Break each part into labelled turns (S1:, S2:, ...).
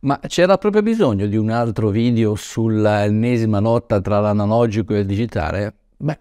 S1: Ma c'era proprio bisogno di un altro video sull'ennesima lotta tra l'analogico e il digitale? Beh,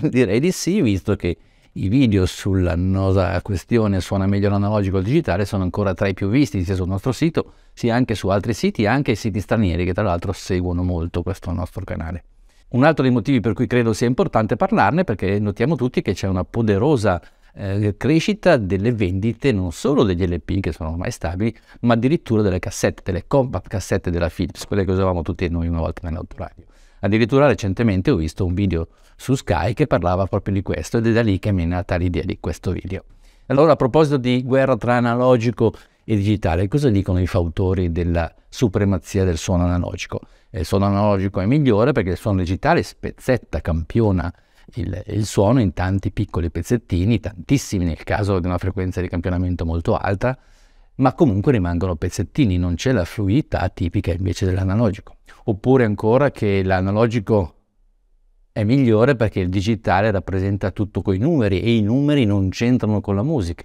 S1: direi di sì, visto che i video sulla sull'annosa questione suona meglio l'analogico o il digitale sono ancora tra i più visti sia sul nostro sito, sia anche su altri siti, anche siti stranieri che tra l'altro seguono molto questo nostro canale. Un altro dei motivi per cui credo sia importante parlarne è perché notiamo tutti che c'è una poderosa eh, crescita delle vendite non solo degli LP che sono ormai stabili, ma addirittura delle cassette, delle compact cassette della Philips, quelle che usavamo tutti noi una volta nell'autoradio. Addirittura recentemente ho visto un video su Sky che parlava proprio di questo ed è da lì che mi è nata l'idea di questo video. Allora a proposito di guerra tra analogico e digitale, cosa dicono i fautori della supremazia del suono analogico? Eh, il suono analogico è migliore perché il suono digitale spezzetta, campiona il, il suono in tanti piccoli pezzettini, tantissimi nel caso di una frequenza di campionamento molto alta, ma comunque rimangono pezzettini, non c'è la fluidità tipica invece dell'analogico. Oppure ancora che l'analogico è migliore perché il digitale rappresenta tutto con i numeri e i numeri non c'entrano con la musica.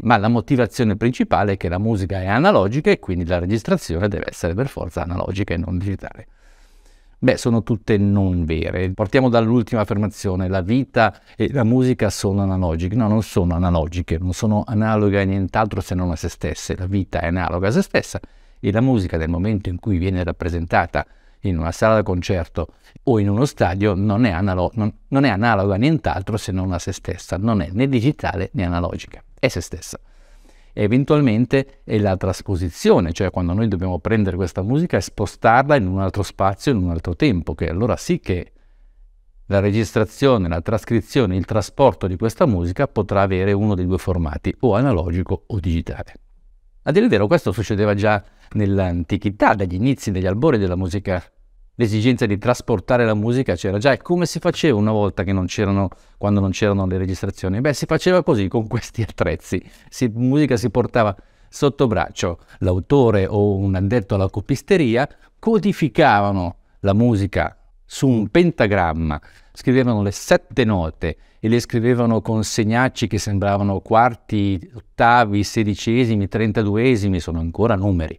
S1: Ma la motivazione principale è che la musica è analogica e quindi la registrazione deve essere per forza analogica e non digitale. Beh, sono tutte non vere. Partiamo dall'ultima affermazione, la vita e la musica sono analogiche. No, non sono analogiche, non sono analoghe a nient'altro se non a se stesse. La vita è analoga a se stessa e la musica nel momento in cui viene rappresentata in una sala da concerto o in uno stadio non è, analo- non, non è analoga a nient'altro se non a se stessa. Non è né digitale né analogica, è se stessa eventualmente è la trasposizione, cioè quando noi dobbiamo prendere questa musica e spostarla in un altro spazio, in un altro tempo, che allora sì che la registrazione, la trascrizione, il trasporto di questa musica potrà avere uno dei due formati, o analogico o digitale. A dire il vero, questo succedeva già nell'antichità, dagli inizi, dagli albori della musica l'esigenza di trasportare la musica c'era già. E come si faceva una volta che non c'erano, quando non c'erano le registrazioni? Beh, si faceva così, con questi attrezzi. Si, musica si portava sotto braccio. L'autore o un addetto alla copisteria codificavano la musica su un pentagramma, scrivevano le sette note e le scrivevano con segnacci che sembravano quarti, ottavi, sedicesimi, trentaduesimi, sono ancora numeri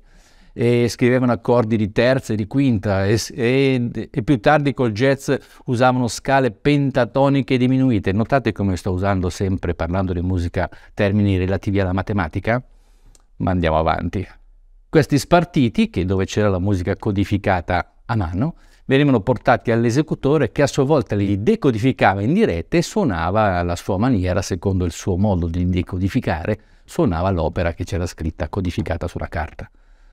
S1: e scrivevano accordi di terza e di quinta e, e, e, più tardi col jazz usavano scale pentatoniche diminuite. Notate come sto usando sempre, parlando di musica, termini relativi alla matematica? Ma andiamo avanti. Questi spartiti, che dove c'era la musica codificata a mano, venivano portati all'esecutore che a sua volta li decodificava in diretta e suonava alla sua maniera, secondo il suo modo di decodificare, suonava l'opera che c'era scritta codificata sulla carta.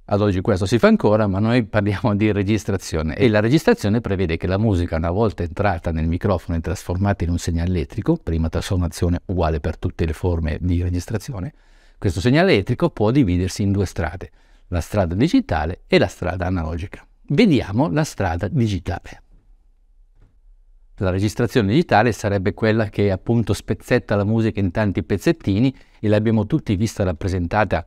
S1: Ad oggi questo si fa ancora, ma noi parliamo di registrazione e la registrazione prevede che la musica, una volta entrata nel microfono e trasformata in un segnale elettrico, prima trasformazione uguale per tutte le forme di registrazione, questo segnale elettrico può dividersi in due strade, la strada digitale e la strada analogica. Vediamo la strada digitale. La registrazione digitale sarebbe quella che appunto spezzetta la musica in tanti pezzettini e l'abbiamo tutti vista rappresentata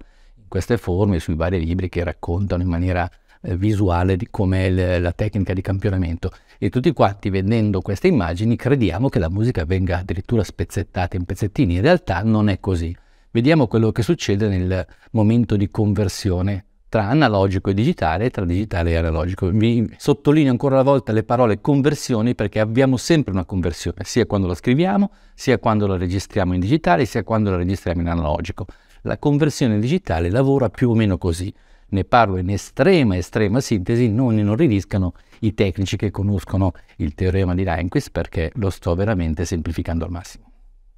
S1: queste forme sui vari libri che raccontano in maniera eh, visuale di com'è la tecnica di campionamento e tutti quanti vedendo queste immagini crediamo che la musica venga addirittura spezzettata in pezzettini, in realtà non è così. Vediamo quello che succede nel momento di conversione tra analogico e digitale e tra digitale e analogico. Vi sottolineo ancora una volta le parole conversioni perché abbiamo sempre una conversione, sia quando la scriviamo, sia quando la registriamo in digitale, sia quando la registriamo in analogico. La conversione digitale lavora più o meno così. Ne parlo in estrema, estrema sintesi, non inorridiscano i tecnici che conoscono il teorema di Rehnquist perché lo sto veramente semplificando al massimo.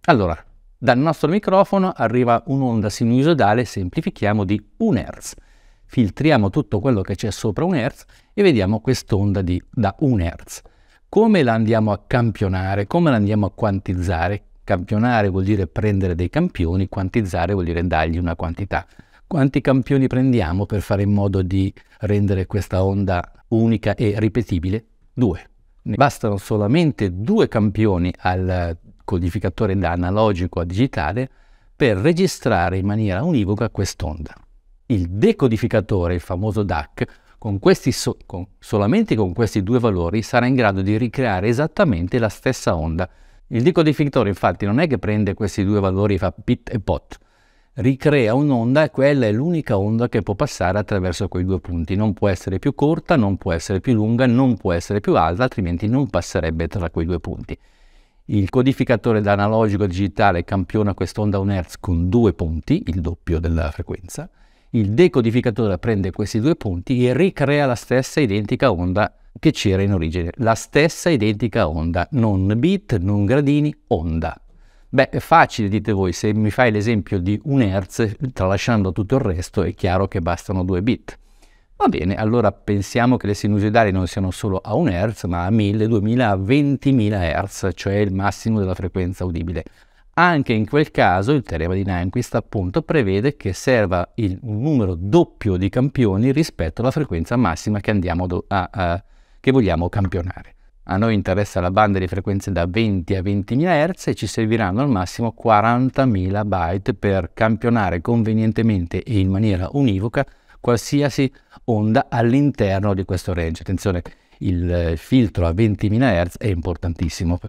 S1: Allora, dal nostro microfono arriva un'onda sinusoidale, semplifichiamo, di 1 Hz. Filtriamo tutto quello che c'è sopra 1 Hz e vediamo quest'onda da 1 Hz. Come la andiamo a campionare? Come la andiamo a quantizzare? Campionare vuol dire prendere dei campioni, quantizzare vuol dire dargli una quantità. Quanti campioni prendiamo per fare in modo di rendere questa onda unica e ripetibile? Due. Ne bastano solamente due campioni al codificatore da analogico a digitale per registrare in maniera univoca quest'onda. Il decodificatore, il famoso DAC, con so con, solamente con questi due valori sarà in grado di ricreare esattamente la stessa onda il decodificatore infatti non è che prende questi due valori e fa pit e pot, ricrea un'onda e quella è l'unica onda che può passare attraverso quei due punti. Non può essere più corta, non può essere più lunga, non può essere più alta, altrimenti non passerebbe tra quei due punti. Il codificatore da analogico a digitale campiona quest'onda 1 Hz con due punti, il doppio della frequenza. Il decodificatore prende questi due punti e ricrea la stessa identica onda che c'era in origine, la stessa identica onda, non bit, non gradini, onda. Beh, è facile, dite voi, se mi fai l'esempio di un Hertz, tralasciando tutto il resto, è chiaro che bastano due bit. Va bene, allora pensiamo che le sinusoidali non siano solo a 1 Hz, ma a 1000, 2000, 20.000 Hz, cioè il massimo della frequenza udibile. Anche in quel caso il teorema di Nyquist appunto prevede che serva il, un numero doppio di campioni rispetto alla frequenza massima che andiamo a, a che vogliamo campionare. A noi interessa la banda di frequenze da 20 a 20.000 Hz e ci serviranno al massimo 40.000 byte per campionare convenientemente e in maniera univoca qualsiasi onda all'interno di questo range. Attenzione, il filtro a 20.000 Hz è importantissimo.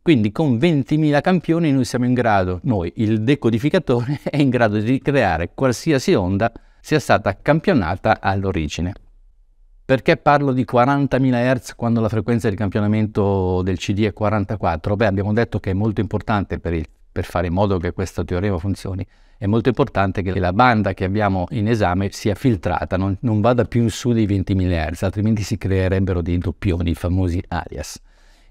S1: Quindi con 20.000 campioni noi siamo in grado, noi il decodificatore è in grado di creare qualsiasi onda sia stata campionata all'origine. Perché parlo di 40.000 Hz quando la frequenza di campionamento del CD è 44? Beh, abbiamo detto che è molto importante per, il, per fare in modo che questo teorema funzioni, è molto importante che la banda che abbiamo in esame sia filtrata, non, non vada più in su dei 20.000 Hz, altrimenti si creerebbero dei doppioni, i famosi alias.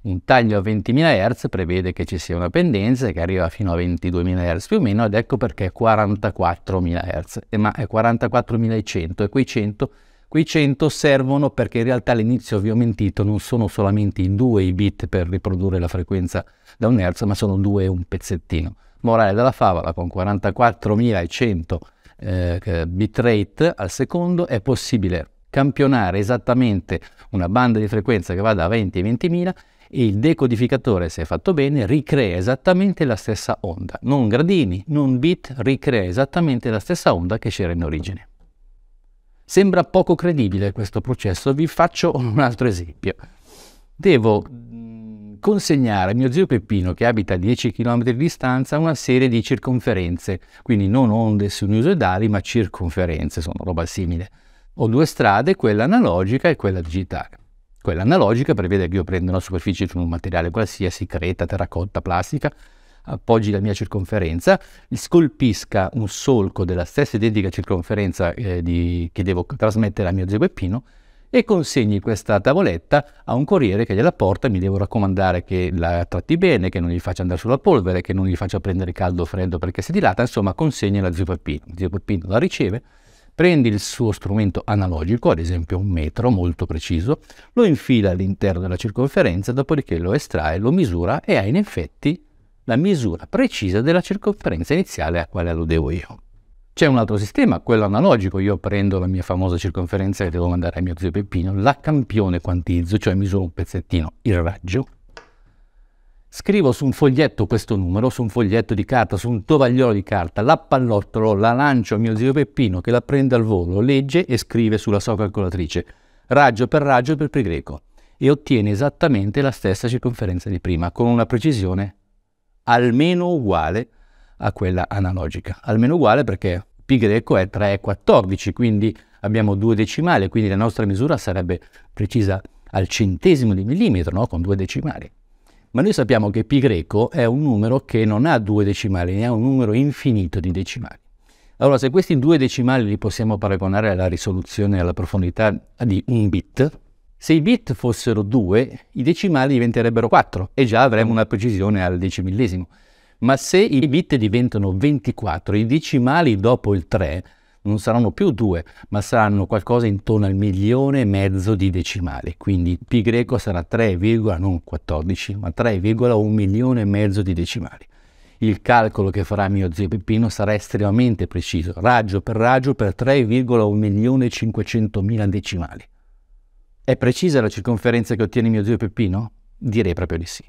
S1: Un taglio a 20.000 Hz prevede che ci sia una pendenza che arriva fino a 22.000 Hz più o meno ed ecco perché è 44.000 Hz, ma è 44.100 e quei 100 Quei 100 servono perché in realtà all'inizio vi ho mentito, non sono solamente in due i bit per riprodurre la frequenza da un hertz, ma sono due e un pezzettino. Morale della favola, con 44.100 eh, bitrate al secondo è possibile campionare esattamente una banda di frequenza che va da 20 ai 20.000 e il decodificatore, se è fatto bene, ricrea esattamente la stessa onda. Non gradini, non bit, ricrea esattamente la stessa onda che c'era in origine. Sembra poco credibile questo processo, vi faccio un altro esempio. Devo mm, consegnare a mio zio Peppino, che abita a 10 km di distanza, una serie di circonferenze, quindi non onde sinusoidali, ma circonferenze, sono roba simile. Ho due strade, quella analogica e quella digitale. Quella analogica prevede che io prenda una superficie di un materiale qualsiasi, creta, terracotta, plastica, appoggi la mia circonferenza, scolpisca un solco della stessa identica circonferenza eh, di, che devo trasmettere al mio zegueppino e consegni questa tavoletta a un corriere che gliela porta, mi devo raccomandare che la tratti bene, che non gli faccia andare sulla polvere, che non gli faccia prendere caldo o freddo perché si dilata, insomma consegna la zio Peppino. Zio Peppino la riceve, Prendi il suo strumento analogico, ad esempio un metro molto preciso, lo infila all'interno della circonferenza, dopodiché lo estrae, lo misura e ha in effetti la misura precisa della circonferenza iniziale a quale alludevo io. C'è un altro sistema, quello analogico, io prendo la mia famosa circonferenza che devo mandare a mio zio Peppino, la campione quantizzo, cioè misuro un pezzettino, il raggio, scrivo su un foglietto questo numero, su un foglietto di carta, su un tovagliolo di carta, la pallottolo, la lancio a mio zio Peppino che la prende al volo, legge e scrive sulla sua calcolatrice, raggio per raggio per pi greco, e ottiene esattamente la stessa circonferenza di prima, con una precisione almeno uguale a quella analogica. Almeno uguale perché pi greco è 3,14, quindi abbiamo due decimali, quindi la nostra misura sarebbe precisa al centesimo di millimetro, no? con due decimali. Ma noi sappiamo che pi greco è un numero che non ha due decimali, ne ha un numero infinito di decimali. Allora, se questi due decimali li possiamo paragonare alla risoluzione e alla profondità di un bit, se i bit fossero 2, i decimali diventerebbero 4 e già avremmo una precisione al decimillesimo. Ma se i bit diventano 24, i decimali dopo il 3 non saranno più 2, ma saranno qualcosa intorno al milione e mezzo di decimali. Quindi pi greco sarà 3, non 14, ma 3,1 milione e mezzo di decimali. Il calcolo che farà mio zio Peppino sarà estremamente preciso, raggio per raggio per 3,1 milione e 500 mila decimali. È precisa la circonferenza che ottiene mio zio Peppino? Direi proprio di sì.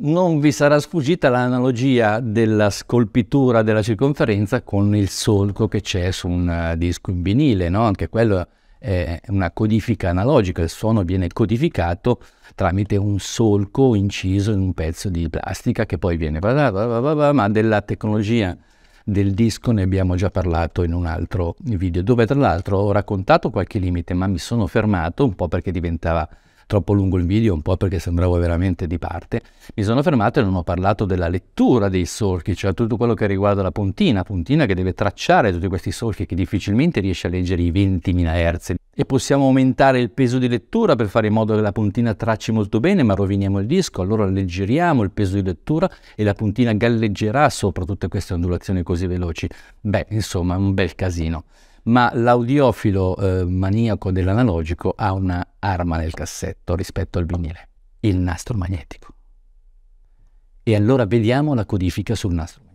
S1: Non vi sarà sfuggita l'analogia della scolpitura della circonferenza con il solco che c'è su un eh, disco in vinile, no? Anche quello è una codifica analogica, il suono viene codificato tramite un solco inciso in un pezzo di plastica che poi viene... ma della tecnologia del disco ne abbiamo già parlato in un altro video, dove tra l'altro ho raccontato qualche limite, ma mi sono fermato un po' perché diventava troppo lungo il video, un po' perché sembravo veramente di parte, mi sono fermato e non ho parlato della lettura dei solchi, cioè tutto quello che riguarda la puntina, puntina che deve tracciare tutti questi solchi che difficilmente riesce a leggere i 20.000 Hz e possiamo aumentare il peso di lettura per fare in modo che la puntina tracci molto bene, ma roviniamo il disco, allora alleggeriamo il peso di lettura e la puntina galleggerà sopra tutte queste ondulazioni così veloci. Beh, insomma, è un bel casino. Ma l'audiofilo eh, maniaco dell'analogico ha un'arma nel cassetto rispetto al vinile, il nastro magnetico. E allora vediamo la codifica sul nastro.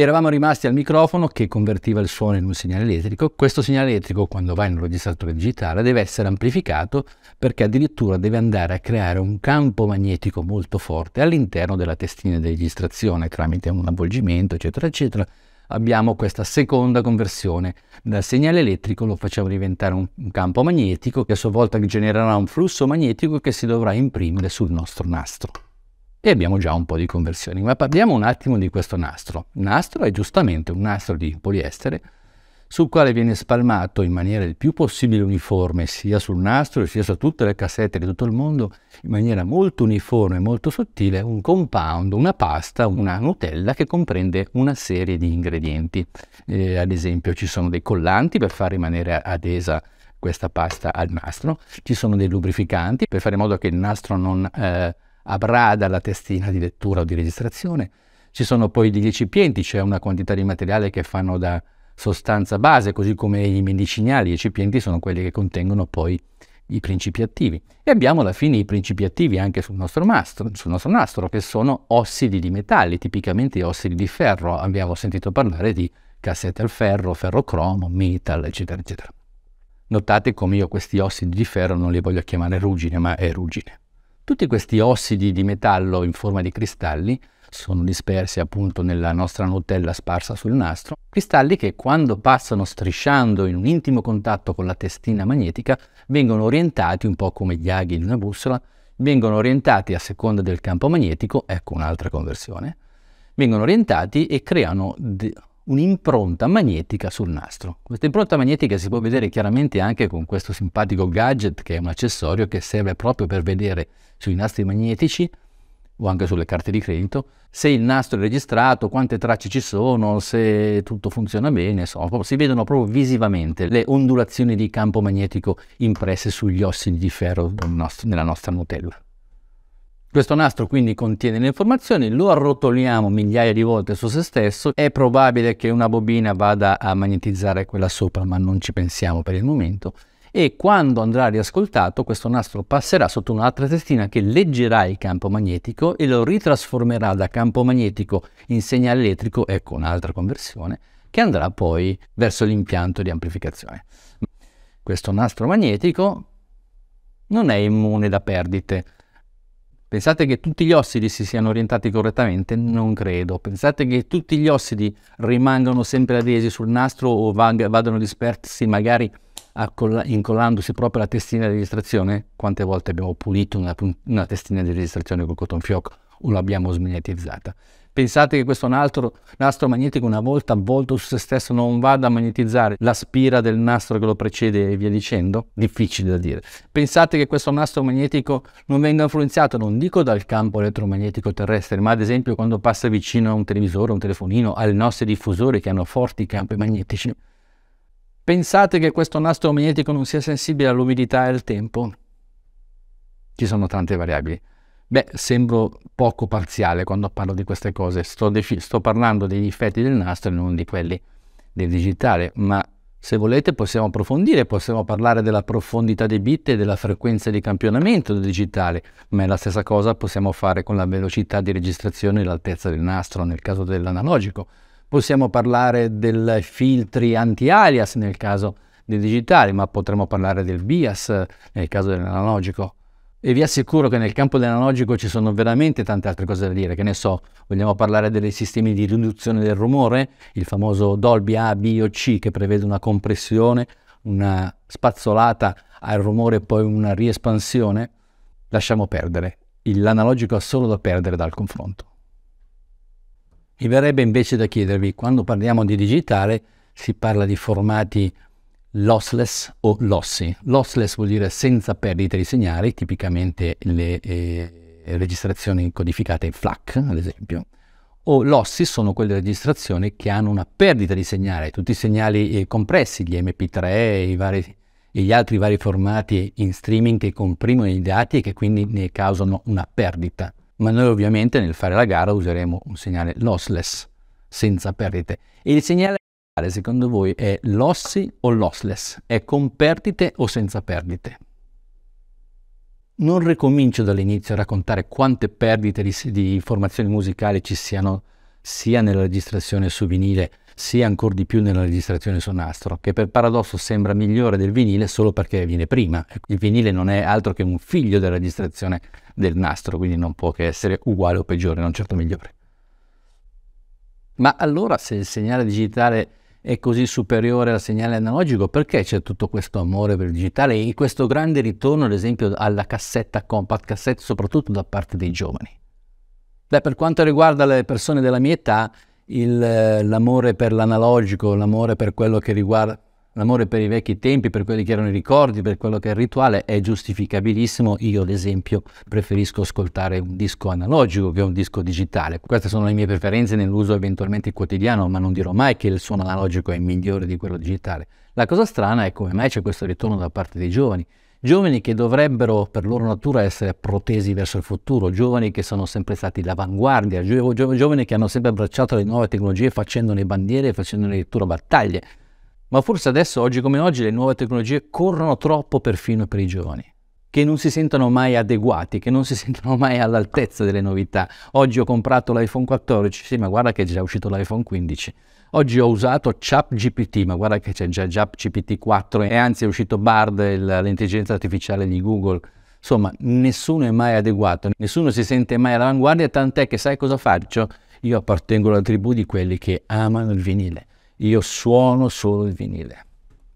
S1: Eravamo rimasti al microfono che convertiva il suono in un segnale elettrico. Questo segnale elettrico, quando va in un registratore digitale, deve essere amplificato perché addirittura deve andare a creare un campo magnetico molto forte all'interno della testina di registrazione tramite un avvolgimento, eccetera, eccetera. Abbiamo questa seconda conversione. Dal segnale elettrico lo facciamo diventare un, un campo magnetico che a sua volta genererà un flusso magnetico che si dovrà imprimere sul nostro nastro e abbiamo già un po' di conversioni. Ma parliamo un attimo di questo nastro. Il nastro è giustamente un nastro di poliestere sul quale viene spalmato in maniera il più possibile uniforme, sia sul nastro sia su tutte le cassette di tutto il mondo, in maniera molto uniforme, molto sottile, un compound, una pasta, una Nutella che comprende una serie di ingredienti. Eh, ad esempio ci sono dei collanti per far rimanere adesa questa pasta al nastro, ci sono dei lubrificanti per fare in modo che il nastro non... Eh, a brada la testina di lettura o di registrazione. Ci sono poi gli recipienti, c'è cioè una quantità di materiale che fanno da sostanza base, così come i medicinali, i recipienti sono quelli che contengono poi i principi attivi. E abbiamo alla fine i principi attivi anche sul nostro, mastro, sul nostro nastro, che sono ossidi di metalli, tipicamente ossidi di ferro. Abbiamo sentito parlare di cassette al ferro, ferrocromo, metal, eccetera, eccetera. Notate come io questi ossidi di ferro non li voglio chiamare ruggine, ma è ruggine. Tutti questi ossidi di metallo in forma di cristalli sono dispersi appunto nella nostra Nutella sparsa sul nastro, cristalli che quando passano strisciando in un intimo contatto con la testina magnetica vengono orientati un po' come gli aghi di una bussola, vengono orientati a seconda del campo magnetico, ecco un'altra conversione, vengono orientati e creano un'impronta magnetica sul nastro. Questa impronta magnetica si può vedere chiaramente anche con questo simpatico gadget che è un accessorio che serve proprio per vedere sui nastri magnetici o anche sulle carte di credito se il nastro è registrato, quante tracce ci sono, se tutto funziona bene, insomma, si vedono proprio visivamente le ondulazioni di campo magnetico impresse sugli ossidi di ferro nella nostra Nutella. Questo nastro quindi contiene le informazioni, lo arrotoliamo migliaia di volte su se stesso, è probabile che una bobina vada a magnetizzare quella sopra, ma non ci pensiamo per il momento, e quando andrà riascoltato questo nastro passerà sotto un'altra testina che leggerà il campo magnetico e lo ritrasformerà da campo magnetico in segnale elettrico, ecco un'altra conversione, che andrà poi verso l'impianto di amplificazione. Questo nastro magnetico non è immune da perdite, Pensate che tutti gli ossidi si siano orientati correttamente? Non credo. Pensate che tutti gli ossidi rimangano sempre adesi sul nastro o vadano dispersi magari incollandosi proprio alla testina di registrazione? Quante volte abbiamo pulito una, una testina di registrazione col cotton fioco? o l'abbiamo smagnetizzata. Pensate che questo nastro, nastro, magnetico una volta avvolto su se stesso non vada a magnetizzare la spira del nastro che lo precede e via dicendo? Difficile da dire. Pensate che questo nastro magnetico non venga influenzato, non dico dal campo elettromagnetico terrestre, ma ad esempio quando passa vicino a un televisore, a un telefonino, ai nostri diffusori che hanno forti campi magnetici. Pensate che questo nastro magnetico non sia sensibile all'umidità e al tempo? Ci sono tante variabili. Beh, sembro poco parziale quando parlo di queste cose, sto, dec- sto parlando degli effetti del nastro e non di quelli del digitale, ma se volete possiamo approfondire, possiamo parlare della profondità dei bit e della frequenza di campionamento del digitale, ma è la stessa cosa possiamo fare con la velocità di registrazione e l'altezza del nastro nel caso dell'analogico. Possiamo parlare dei filtri anti-alias nel caso del digitale, ma potremmo parlare del bias nel caso dell'analogico e vi assicuro che nel campo dell'analogico ci sono veramente tante altre cose da dire, che ne so, vogliamo parlare dei sistemi di riduzione del rumore, il famoso Dolby A, B o C che prevede una compressione, una spazzolata al rumore e poi una riespansione, lasciamo perdere, l'analogico ha solo da perdere dal confronto. Mi verrebbe invece da chiedervi, quando parliamo di digitale si parla di formati lossless o lossy. Lossless vuol dire senza perdita di segnali, tipicamente le eh, registrazioni codificate in FLAC, ad esempio, o lossy sono quelle registrazioni che hanno una perdita di segnale, tutti i segnali eh, compressi, gli MP3 vari, e gli altri vari formati in streaming che comprimono i dati e che quindi ne causano una perdita. Ma noi ovviamente nel fare la gara useremo un segnale lossless, senza perdite. E il segnale secondo voi è lossy o lossless? È con perdite o senza perdite? Non ricomincio dall'inizio a raccontare quante perdite di, di formazioni musicali ci siano sia nella registrazione su vinile sia ancora di più nella registrazione su nastro, che per paradosso sembra migliore del vinile solo perché viene prima. Il vinile non è altro che un figlio della registrazione del nastro, quindi non può che essere uguale o peggiore, non certo migliore. Ma allora se il segnale digitale è così superiore al segnale analogico? Perché c'è tutto questo amore per il digitale e questo grande ritorno, ad esempio, alla cassetta compact cassette, soprattutto da parte dei giovani? Beh, per quanto riguarda le persone della mia età, eh, l'amore per l'analogico, l'amore per quello che riguarda L'amore per i vecchi tempi, per quelli che erano i ricordi, per quello che è il rituale, è giustificabilissimo. Io, ad esempio, preferisco ascoltare un disco analogico che un disco digitale. Queste sono le mie preferenze nell'uso eventualmente quotidiano, ma non dirò mai che il suono analogico è migliore di quello digitale. La cosa strana è come mai c'è questo ritorno da parte dei giovani giovani che dovrebbero per loro natura essere protesi verso il futuro, giovani che sono sempre stati l'avanguardia, giovani che hanno sempre abbracciato le nuove tecnologie facendone bandiere e facendone addirittura battaglie. Ma forse adesso, oggi come oggi, le nuove tecnologie corrono troppo perfino per i giovani, che non si sentono mai adeguati, che non si sentono mai all'altezza delle novità. Oggi ho comprato l'iPhone 14, sì, ma guarda che è già uscito l'iPhone 15. Oggi ho usato ChatGPT, ma guarda che c'è già ChatGPT 4 e anzi è uscito Bard, l'intelligenza artificiale di Google. Insomma, nessuno è mai adeguato, nessuno si sente mai all'avanguardia, tant'è che sai cosa faccio? Io appartengo alla tribù di quelli che amano il vinile io suono solo il vinile.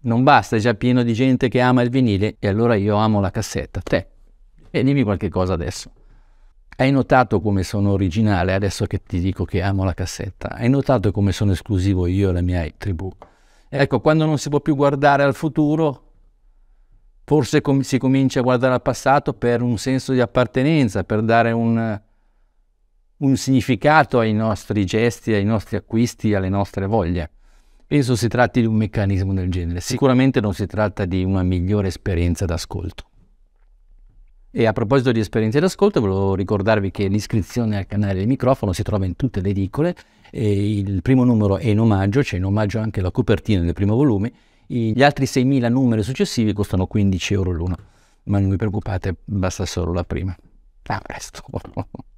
S1: Non basta, è già pieno di gente che ama il vinile e allora io amo la cassetta. Te, e dimmi qualche cosa adesso. Hai notato come sono originale adesso che ti dico che amo la cassetta? Hai notato come sono esclusivo io e la mia tribù? Ecco, quando non si può più guardare al futuro, forse com- si comincia a guardare al passato per un senso di appartenenza, per dare un, un significato ai nostri gesti, ai nostri acquisti, alle nostre voglie. Penso si tratti di un meccanismo del genere. Sicuramente non si tratta di una migliore esperienza d'ascolto. E a proposito di esperienze d'ascolto, volevo ricordarvi che l'iscrizione al canale del microfono si trova in tutte le edicole. il primo numero è in omaggio, c'è cioè in omaggio anche la copertina del primo volume. Gli altri 6.000 numeri successivi costano 15 euro l'uno. Ma non vi preoccupate, basta solo la prima. A presto.